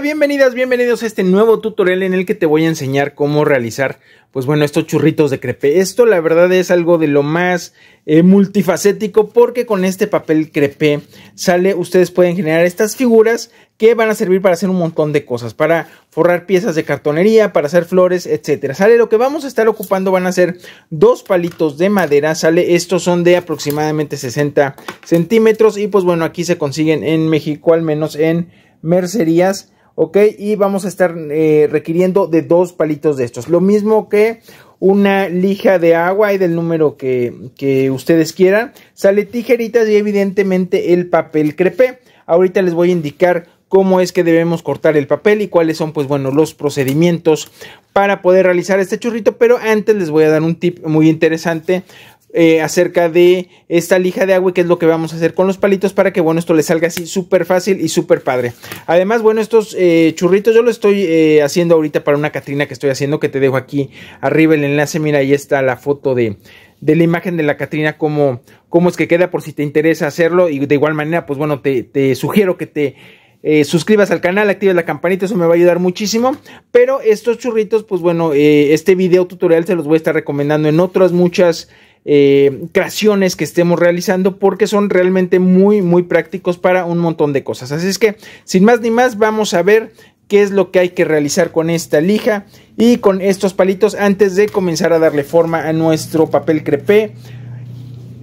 bienvenidas, bienvenidos a este nuevo tutorial en el que te voy a enseñar cómo realizar, pues bueno, estos churritos de crepe. Esto la verdad es algo de lo más eh, multifacético porque con este papel crepe sale, ustedes pueden generar estas figuras que van a servir para hacer un montón de cosas, para forrar piezas de cartonería, para hacer flores, etcétera. Sale lo que vamos a estar ocupando van a ser dos palitos de madera, sale estos son de aproximadamente 60 centímetros y pues bueno, aquí se consiguen en México al menos en mercerías ¿ok? Y vamos a estar eh, requiriendo de dos palitos de estos. Lo mismo que una lija de agua y del número que, que ustedes quieran. Sale tijeritas y evidentemente el papel crepe. Ahorita les voy a indicar cómo es que debemos cortar el papel y cuáles son, pues bueno, los procedimientos para poder realizar este churrito. Pero antes les voy a dar un tip muy interesante eh, acerca de esta lija de agua y qué es lo que vamos a hacer con los palitos para que bueno esto le salga así súper fácil y súper padre además bueno estos eh, churritos yo lo estoy eh, haciendo ahorita para una Catrina que estoy haciendo que te dejo aquí arriba el enlace mira ahí está la foto de, de la imagen de la Catrina como cómo es que queda por si te interesa hacerlo y de igual manera pues bueno te, te sugiero que te suscribas al canal, actives la campanita, eso me va a ayudar muchísimo. Pero estos churritos, pues bueno, este video tutorial se los voy a estar recomendando en otras muchas eh, creaciones que estemos realizando porque son realmente muy muy prácticos para un montón de cosas así es que sin más ni más vamos a ver qué es lo que hay que realizar con esta lija y con estos palitos antes de comenzar a darle forma a nuestro papel crepé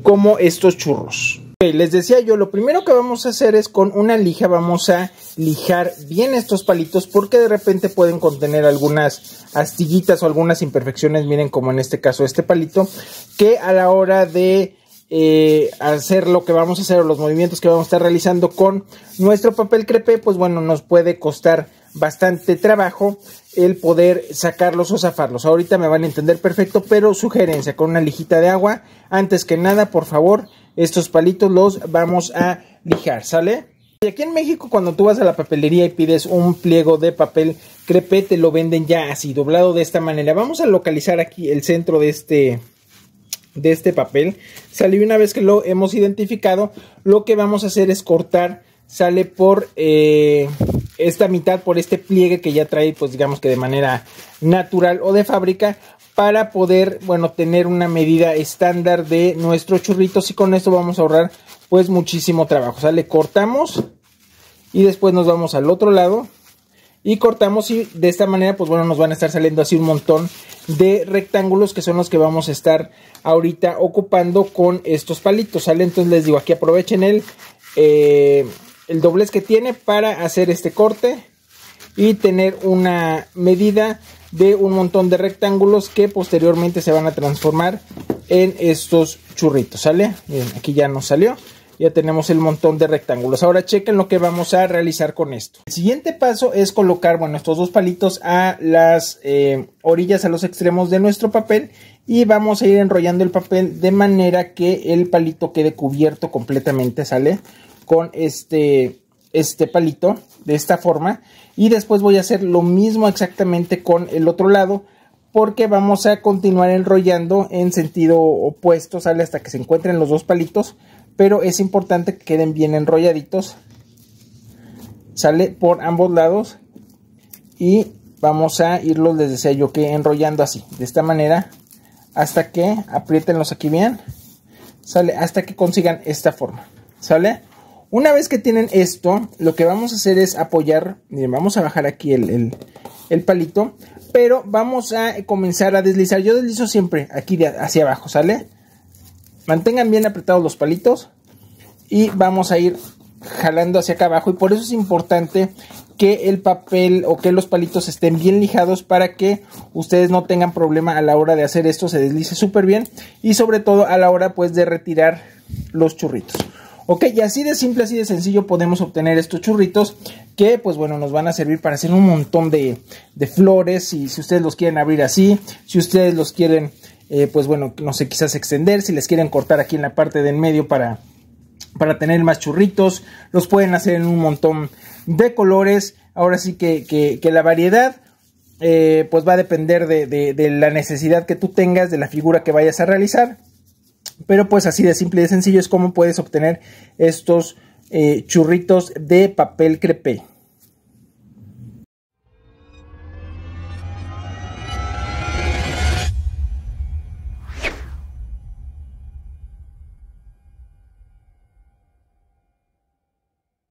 como estos churros Ok, les decía yo, lo primero que vamos a hacer es con una lija vamos a lijar bien estos palitos porque de repente pueden contener algunas astillitas o algunas imperfecciones, miren como en este caso este palito, que a la hora de eh, hacer lo que vamos a hacer o los movimientos que vamos a estar realizando con nuestro papel crepe, pues bueno, nos puede costar bastante trabajo el poder sacarlos o zafarlos. Ahorita me van a entender perfecto, pero sugerencia con una lijita de agua, antes que nada, por favor, estos palitos los vamos a lijar, ¿sale? Y aquí en México cuando tú vas a la papelería y pides un pliego de papel crepe te lo venden ya así doblado de esta manera. Vamos a localizar aquí el centro de este de este papel. Sale una vez que lo hemos identificado, lo que vamos a hacer es cortar sale por eh, esta mitad, por este pliegue que ya trae, pues digamos que de manera natural o de fábrica, para poder, bueno, tener una medida estándar de nuestros churritos y con esto vamos a ahorrar pues muchísimo trabajo. sale le cortamos y después nos vamos al otro lado y cortamos y de esta manera pues bueno nos van a estar saliendo así un montón de rectángulos que son los que vamos a estar ahorita ocupando con estos palitos. ¿Sale? Entonces les digo aquí aprovechen el, eh, el doblez que tiene para hacer este corte y tener una medida de un montón de rectángulos que posteriormente se van a transformar en estos churritos, ¿sale? aquí ya nos salió. Ya tenemos el montón de rectángulos. Ahora chequen lo que vamos a realizar con esto. El siguiente paso es colocar, bueno, estos dos palitos a las eh, orillas, a los extremos de nuestro papel. Y vamos a ir enrollando el papel de manera que el palito quede cubierto completamente, ¿sale? Con este este palito de esta forma y después voy a hacer lo mismo exactamente con el otro lado porque vamos a continuar enrollando en sentido opuesto, sale hasta que se encuentren los dos palitos, pero es importante que queden bien enrolladitos, sale por ambos lados y vamos a irlos, les decía yo que enrollando así, de esta manera, hasta que aprietenlos aquí bien, sale hasta que consigan esta forma, sale una vez que tienen esto, lo que vamos a hacer es apoyar, miren, vamos a bajar aquí el, palito, pero vamos a comenzar a deslizar. Yo deslizo siempre aquí hacia abajo, ¿sale? Mantengan bien apretados los palitos y vamos a ir jalando hacia acá abajo y por eso es importante que el papel o que los palitos estén bien lijados para que ustedes no tengan problema a la hora de hacer esto, se deslice súper bien y sobre todo a la hora pues de retirar los churritos. Ok, y así de simple, así de sencillo podemos obtener estos churritos que pues bueno nos van a servir para hacer un montón de, flores y si ustedes los quieren abrir así, si ustedes los quieren eh, pues bueno, no sé, quizás extender, si les quieren cortar aquí en la parte de en medio para, para tener más churritos, los pueden hacer en un montón de colores, ahora sí que, la variedad eh, pues va a depender de la necesidad que tú tengas, de la figura que vayas a realizar. Pero pues así de simple y de sencillo es como puedes obtener estos eh, churritos de papel crepé.